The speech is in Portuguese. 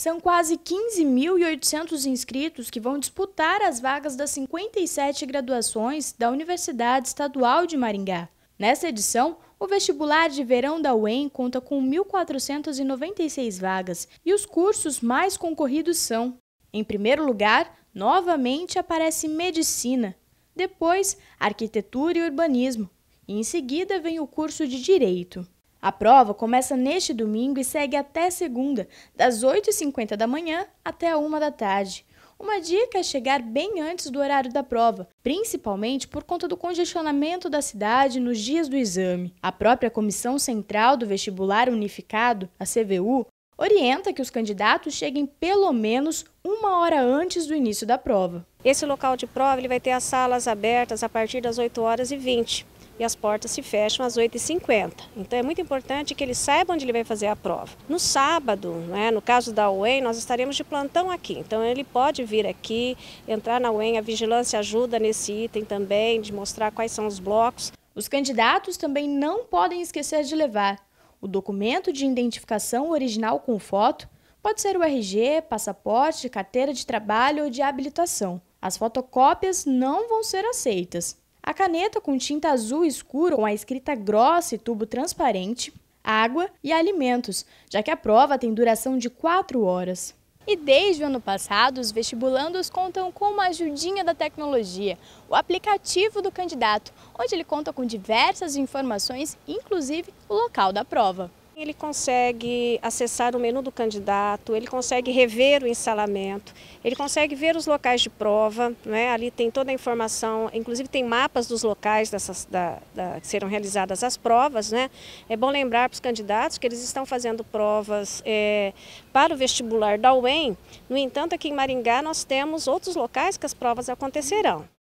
São quase 15.800 inscritos que vão disputar as vagas das 57 graduações da Universidade Estadual de Maringá. Nesta edição, o vestibular de verão da UEM conta com 1.496 vagas e os cursos mais concorridos são: em primeiro lugar, novamente aparece Medicina, depois, Arquitetura e Urbanismo, e em seguida vem o curso de Direito. A prova começa neste domingo e segue até segunda, das 8h50 da manhã até a 1 da tarde. Uma dica é chegar bem antes do horário da prova, principalmente por conta do congestionamento da cidade nos dias do exame. A própria Comissão Central do Vestibular Unificado, a CVU, orienta que os candidatos cheguem pelo menos uma hora antes do início da prova. Esse local de prova ele vai ter as salas abertas a partir das 8 horas e 20 e as portas se fecham às 8h50. Então é muito importante que ele saiba onde ele vai fazer a prova. No sábado, né, no caso da UEM, nós estaremos de plantão aqui. Então ele pode vir aqui, entrar na UEM, a vigilância ajuda nesse item também, de mostrar quais são os blocos. Os candidatos também não podem esquecer de levar o documento de identificação original com foto, pode ser o RG, passaporte, carteira de trabalho ou de habilitação. As fotocópias não vão ser aceitas a caneta com tinta azul escuro, com a escrita grossa e tubo transparente, água e alimentos, já que a prova tem duração de 4 horas. E desde o ano passado, os vestibulandos contam com uma ajudinha da tecnologia, o aplicativo do candidato, onde ele conta com diversas informações, inclusive o local da prova. Ele consegue acessar o menu do candidato, ele consegue rever o ensalamento, ele consegue ver os locais de prova, né? ali tem toda a informação, inclusive tem mapas dos locais dessas, da, da, que serão realizadas as provas. Né? É bom lembrar para os candidatos que eles estão fazendo provas é, para o vestibular da UEM, no entanto, aqui em Maringá nós temos outros locais que as provas acontecerão.